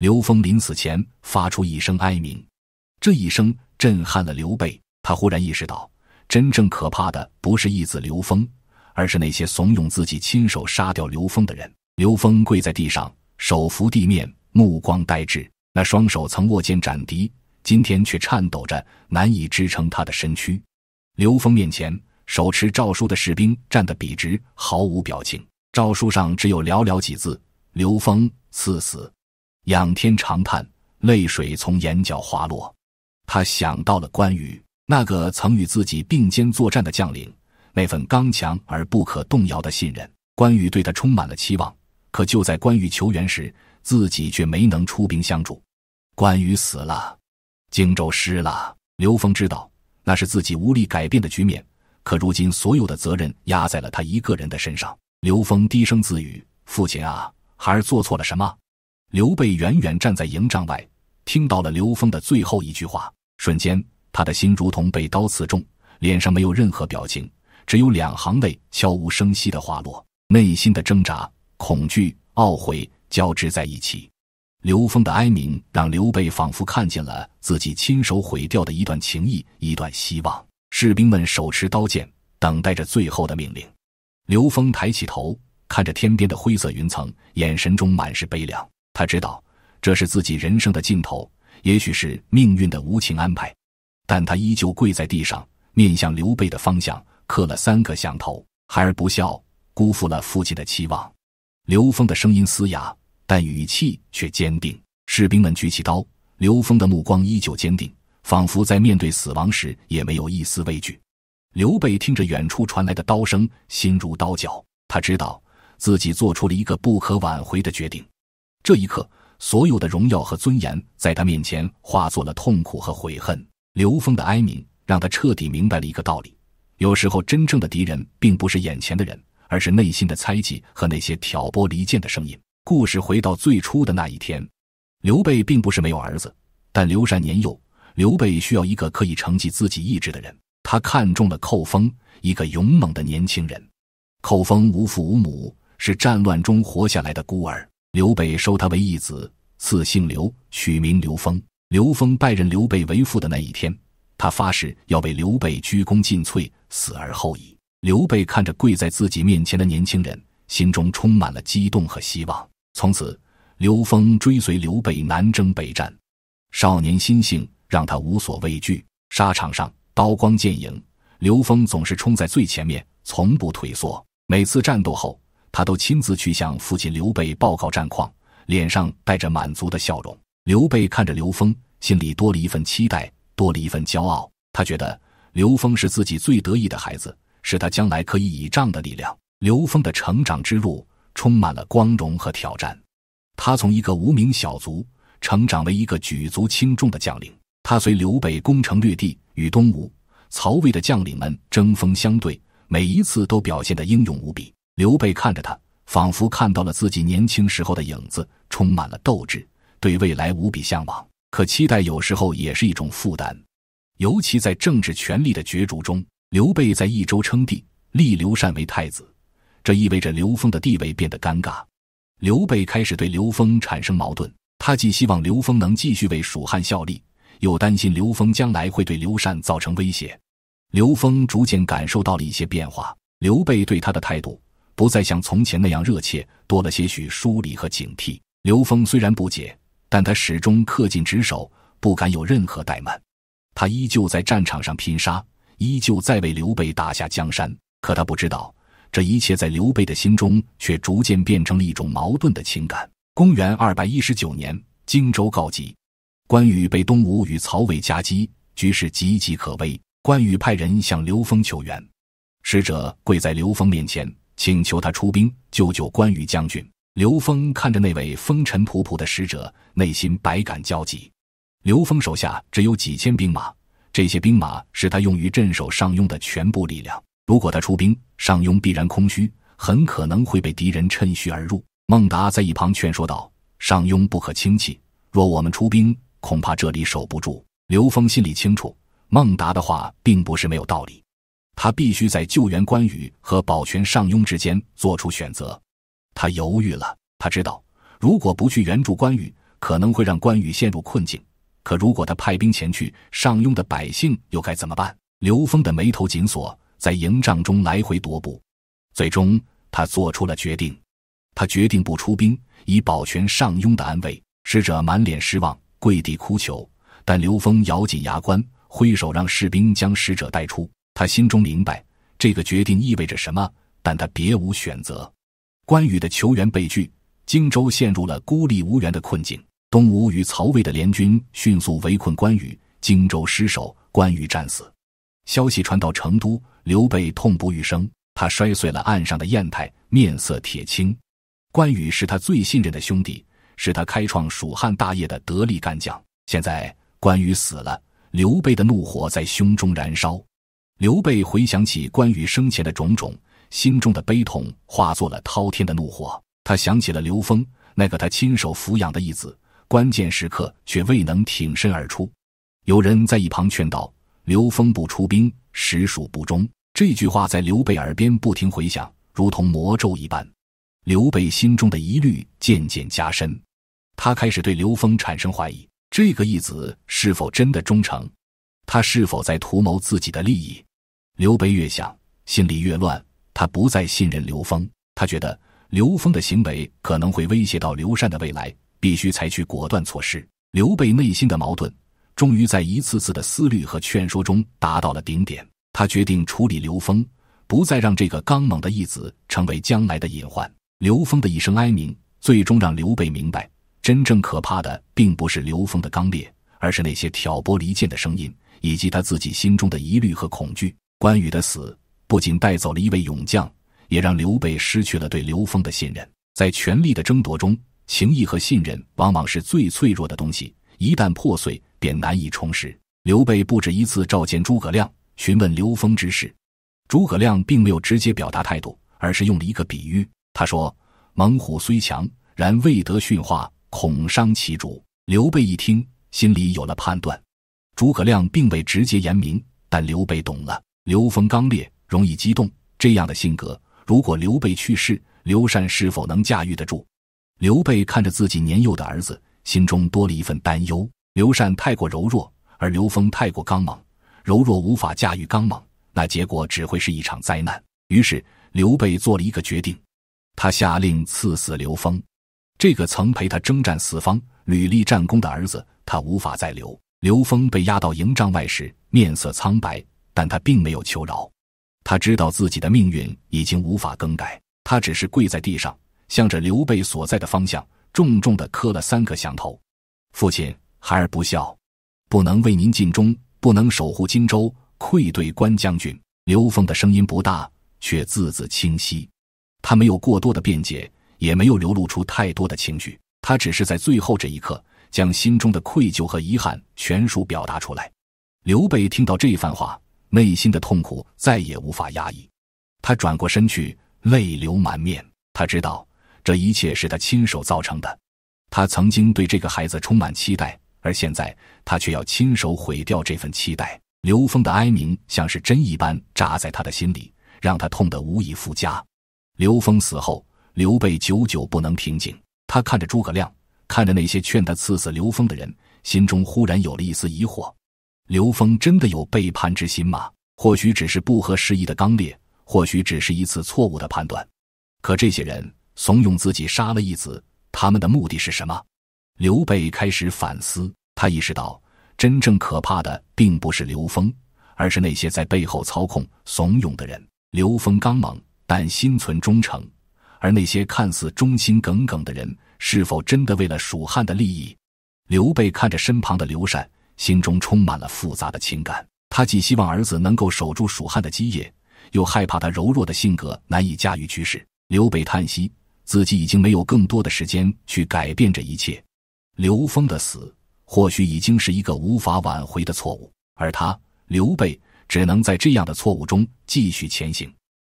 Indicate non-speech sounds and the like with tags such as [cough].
刘峰临死前发出一声哀鸣，这一声震撼了刘备。他忽然意识到，真正可怕的不是义子刘峰，而是那些怂恿自己亲手杀掉刘峰的人。刘峰跪在地上，手扶地面，目光呆滞。那双手曾握剑斩敌，今天却颤抖着，难以支撑他的身躯。刘峰面前，手持诏书的士兵站得笔直，毫无表情。诏书上只有寥寥几字：“刘峰赐死。”仰天长叹，泪水从眼角滑落。他想到了关羽，那个曾与自己并肩作战的将领，那份刚强而不可动摇的信任。关羽对他充满了期望，可就在关羽求援时，自己却没能出兵相助。关羽死了，荆州失了。刘峰知道那是自己无力改变的局面，可如今所有的责任压在了他一个人的身上。刘峰低声自语：“父亲啊，孩儿做错了什么？”刘备远远站在营帐外，听到了刘峰的最后一句话，瞬间，他的心如同被刀刺中，脸上没有任何表情，只有两行泪悄无声息的滑落，内心的挣扎、恐惧、懊悔交织在一起。刘峰的哀鸣让刘备仿佛看见了自己亲手毁掉的一段情谊、一段希望。士兵们手持刀剑，等待着最后的命令。刘峰抬起头，看着天边的灰色云层，眼神中满是悲凉。他知道这是自己人生的尽头，也许是命运的无情安排，但他依旧跪在地上，面向刘备的方向磕了三个响头。孩儿不孝，辜负了父亲的期望。刘峰的声音嘶哑，但语气却坚定。士兵们举起刀，刘峰的目光依旧坚定，仿佛在面对死亡时也没有一丝畏惧。刘备听着远处传来的刀声，心如刀绞。他知道自己做出了一个不可挽回的决定。这一刻，所有的荣耀和尊严在他面前化作了痛苦和悔恨。刘峰的哀鸣让他彻底明白了一个道理：有时候，真正的敌人并不是眼前的人，而是内心的猜忌和那些挑拨离间的声音。故事回到最初的那一天，刘备并不是没有儿子，但刘禅年幼，刘备需要一个可以承继自己意志的人。他看中了寇丰，一个勇猛的年轻人。寇丰无父无母，是战乱中活下来的孤儿。刘备收他为义子，赐姓刘，取名刘封。刘封拜任刘备为父的那一天，他发誓要为刘备鞠躬尽瘁，死而后已。刘备看着跪在自己面前的年轻人，心中充满了激动和希望。从此，刘封追随刘备南征北战。少年心性让他无所畏惧，沙场上刀光剑影，刘封总是冲在最前面，从不退缩。每次战斗后，他都亲自去向父亲刘备报告战况，脸上带着满足的笑容。刘备看着刘封，心里多了一份期待，多了一份骄傲。他觉得刘封是自己最得意的孩子，是他将来可以倚仗的力量。刘封的成长之路充满了光荣和挑战。他从一个无名小卒成长为一个举足轻重的将领。他随刘备攻城略地，与东吴、曹魏的将领们争锋相对，每一次都表现得英勇无比。刘备看着他，仿佛看到了自己年轻时候的影子，充满了斗志，对未来无比向往。可期待有时候也是一种负担，尤其在政治权力的角逐中。刘备在益州称帝，立刘禅为太子，这意味着刘封的地位变得尴尬。刘备开始对刘封产生矛盾，他既希望刘封能继续为蜀汉效力，又担心刘封将来会对刘禅造成威胁。刘封逐渐感受到了一些变化，刘备对他的态度。不再像从前那样热切，多了些许疏离和警惕。刘峰虽然不解，但他始终恪尽职守，不敢有任何怠慢。他依旧在战场上拼杀，依旧在为刘备打下江山。可他不知道，这一切在刘备的心中却逐渐变成了一种矛盾的情感。公元二百一十九年，荆州告急，关羽被东吴与曹魏夹击，局势岌岌可危。关羽派人向刘封求援，使者跪在刘封面前。请求他出兵救救关羽将军。刘峰看着那位风尘仆仆的使者，内心百感交集。刘峰手下只有几千兵马，这些兵马是他用于镇守上庸的全部力量。如果他出兵，上庸必然空虚，很可能会被敌人趁虚而入。孟达在一旁劝说道：“上庸不可轻弃，若我们出兵，恐怕这里守不住。”刘峰心里清楚，孟达的话并不是没有道理。他必须在救援关羽和保全上庸之间做出选择。他犹豫了。他知道，如果不去援助关羽，可能会让关羽陷入困境；可如果他派兵前去，上庸的百姓又该怎么办？刘峰的眉头紧锁，在营帐中来回踱步。最终，他做出了决定。他决定不出兵，以保全上庸的安危。使者满脸失望，跪地哭求，但刘峰咬紧牙关，挥手让士兵将使者带出。他心中明白这个决定意味着什么，但他别无选择。关羽的求援被拒，荆州陷入了孤立无援的困境。东吴与曹魏的联军迅速围困关羽，荆州失守，关羽战死。消息传到成都，刘备痛不欲生，他摔碎了案上的砚台，面色铁青。关羽是他最信任的兄弟，是他开创蜀汉大业的得力干将。现在关羽死了，刘备的怒火在胸中燃烧。刘备回想起关羽生前的种种，心中的悲痛化作了滔天的怒火。他想起了刘封，那个他亲手抚养的义子，关键时刻却未能挺身而出。有人在一旁劝道：“刘封不出兵，实属不忠。”这句话在刘备耳边不停回响，如同魔咒一般。刘备心中的疑虑渐渐加深，他开始对刘封产生怀疑：这个义子是否真的忠诚？他是否在图谋自己的利益？刘备越想，心里越乱。他不再信任刘封，他觉得刘封的行为可能会威胁到刘禅的未来，必须采取果断措施。刘备内心的矛盾，终于在一次次的思虑和劝说中达到了顶点。他决定处理刘峰，不再让这个刚猛的义子成为将来的隐患。刘峰的一声哀鸣，最终让刘备明白，真正可怕的并不是刘峰的刚烈，而是那些挑拨离间的声音，以及他自己心中的疑虑和恐惧。关羽的死不仅带走了一位勇将，也让刘备失去了对刘封的信任。在权力的争夺中，情谊和信任往往是最脆弱的东西，一旦破碎，便难以重拾。刘备不止一次召见诸葛亮，询问刘封之事。诸葛亮并没有直接表达态度，而是用了一个比喻。他说：“猛虎虽强，然未得驯化，恐伤其主。”刘备一听，心里有了判断。诸葛亮并未直接言明，但刘备懂了。刘封刚烈，容易激动，这样的性格，如果刘备去世，刘禅是否能驾驭得住？刘备看着自己年幼的儿子，心中多了一份担忧。刘禅太过柔弱，而刘封太过刚猛，柔弱无法驾驭刚猛，那结果只会是一场灾难。于是，刘备做了一个决定，他下令赐死刘封，这个曾陪他征战四方、屡立战功的儿子，他无法再留。刘峰被押到营帐外时，面色苍白。[clears throat] [clears throat] 但他并没有求饶，他知道自己的命运已经无法更改。他只是跪在地上，向着刘备所在的方向重重地磕了三个响头：“父亲，孩儿不孝，不能为您尽忠，不能守护荆州，愧对关将军。”刘峰的声音不大，却字字清晰。他没有过多的辩解，也没有流露出太多的情绪。他只是在最后这一刻，将心中的愧疚和遗憾全数表达出来。刘备听到这番话。内心的痛苦再也无法压抑，他转过身去，泪流满面。他知道这一切是他亲手造成的，他曾经对这个孩子充满期待，而现在他却要亲手毁掉这份期待。刘峰的哀鸣像是针一般扎在他的心里，让他痛得无以复加。刘峰死后，刘备久久不能平静。他看着诸葛亮，看着那些劝他赐死刘峰的人，心中忽然有了一丝疑惑。刘峰真的有背叛之心吗？或许只是不合时宜的刚烈，或许只是一次错误的判断。可这些人怂恿自己杀了义子，他们的目的是什么？刘备开始反思，他意识到真正可怕的并不是刘峰，而是那些在背后操控、怂恿的人。刘峰刚猛，但心存忠诚，而那些看似忠心耿耿的人，是否真的为了蜀汉的利益？刘备看着身旁的刘禅。心中充满了复杂的情感，他既希望儿子能够守住蜀汉的基业，又害怕他柔弱的性格难以驾驭局势。刘备叹息，自己已经没有更多的时间去改变这一切。刘封的死，或许已经是一个无法挽回的错误，而他，刘备，只能在这样的错误中继续前行。